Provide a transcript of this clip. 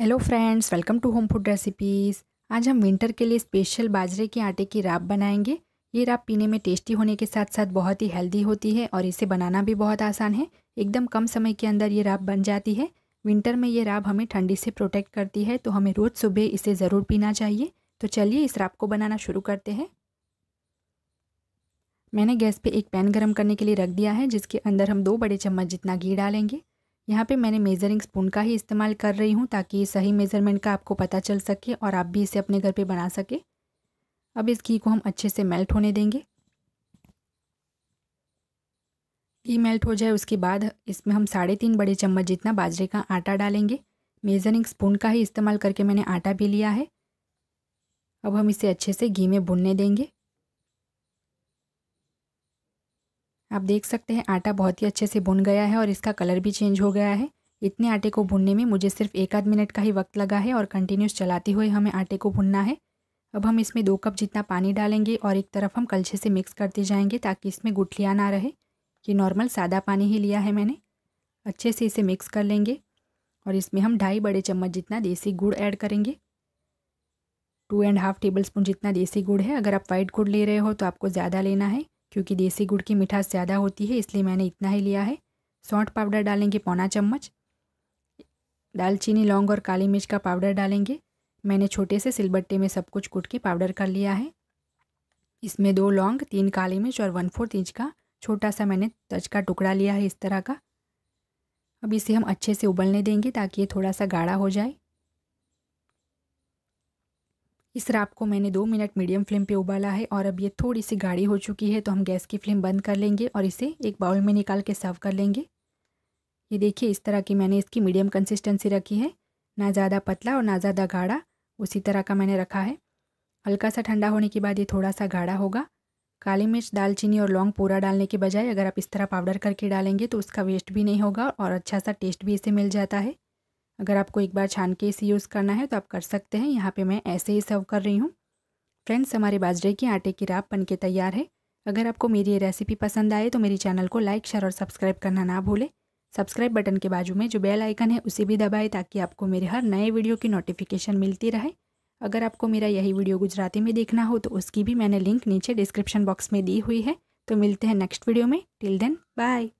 hello friends welcome to home food recipes आज हम winter के लिए स्पेशल बाजरे के आटे की राब बनाएंगे ये राब पीने में टेस्टी होने के साथ साथ बहुत ही हेल्दी होती है और इसे बनाना भी बहुत आसान है एकदम कम समय के अंदर ये राब बन जाती है विंटर में ये राब हमें ठंडी से प्रोटेक्ट करती है तो हमें रोज़ सुबह इसे ज़रूर पीना चाहिए तो चलिए इस राब को बनाना शुरू करते हैं मैंने गैस पर एक पैन गरम करने के लिए रख दिया है जिसके अंदर हम दो बड़े चम्मच जितना घी डालेंगे यहाँ पे मैंने मेज़रिंग स्पून का ही इस्तेमाल कर रही हूँ ताकि सही मेज़रमेंट का आपको पता चल सके और आप भी इसे अपने घर पे बना सके अब इस घी को हम अच्छे से मेल्ट होने देंगे घी मेल्ट हो जाए उसके बाद इसमें हम साढ़े तीन बड़े चम्मच जितना बाजरे का आटा डालेंगे मेज़रिंग स्पून का ही इस्तेमाल करके मैंने आटा भी लिया है अब हम इसे अच्छे से घी में भुनने देंगे आप देख सकते हैं आटा बहुत ही अच्छे से भुन गया है और इसका कलर भी चेंज हो गया है इतने आटे को भुनने में मुझे सिर्फ एक आध मिनट का ही वक्त लगा है और कंटिन्यूस चलाते हुए हमें आटे को भुनना है अब हम इसमें दो कप जितना पानी डालेंगे और एक तरफ हम कलछे से मिक्स करते जाएंगे ताकि इसमें गुठलियाँ ना रहे ये नॉर्मल सादा पानी ही लिया है मैंने अच्छे से इसे मिक्स कर लेंगे और इसमें हम ढाई बड़े चम्मच जितना देसी गुड़ ऐड करेंगे two and half tablespoon जितना देसी गुड़ है अगर आप वाइट गुड़ ले रहे हो तो आपको ज़्यादा लेना है क्योंकि देसी गुड़ की मिठास ज़्यादा होती है इसलिए मैंने इतना ही लिया है सौंठ पाउडर डालेंगे पौना चम्मच दालचीनी लौंग और काली मिर्च का पाउडर डालेंगे मैंने छोटे से सिलबट्टे में सब कुछ कूट के पाउडर कर लिया है इसमें दो लौंग तीन काली मिर्च और वन फोर्थ इंच का छोटा सा मैंने तज का टुकड़ा लिया है इस तरह का अब इसे हम अच्छे से उबलने देंगे ताकि ये थोड़ा सा गाढ़ा हो जाए इस रैप को मैंने दो मिनट मीडियम फ्लेम पे उबाला है और अब ये थोड़ी सी गाढ़ी हो चुकी है तो हम गैस की फ्लेम बंद कर लेंगे और इसे एक बाउल में निकाल के सर्व कर लेंगे ये देखिए इस तरह की मैंने इसकी मीडियम कंसिस्टेंसी रखी है ना ज़्यादा पतला और ना ज़्यादा गाढ़ा उसी तरह का मैंने रखा है हल्का सा ठंडा होने के बाद ये थोड़ा सा गाढ़ा होगा काली मिर्च दालचीनी और लौंग पूरा डालने के बजाय अगर आप इस तरह पाउडर करके डालेंगे तो उसका वेस्ट भी नहीं होगा और अच्छा सा टेस्ट भी इसे मिल जाता है अगर आपको एक बार छान के इसे यूज़ करना है तो आप कर सकते हैं यहाँ पे मैं ऐसे ही सर्व कर रही हूँ फ्रेंड्स हमारे बाजरे के आटे की राप बन के तैयार है अगर आपको मेरी ये रेसिपी पसंद आए तो मेरे चैनल को लाइक शेयर और सब्सक्राइब करना ना भूलें सब्सक्राइब बटन के बाजू में जो बेल आइकन है उसे भी दबाएँ ताकि आपको मेरे हर नए वीडियो की नोटिफिकेशन मिलती रहे अगर आपको मेरा यही वीडियो गुजराती में देखना हो तो उसकी भी मैंने लिंक नीचे डिस्क्रिप्शन बॉक्स में दी हुई है तो मिलते हैं नेक्स्ट वीडियो में टिल देन बाय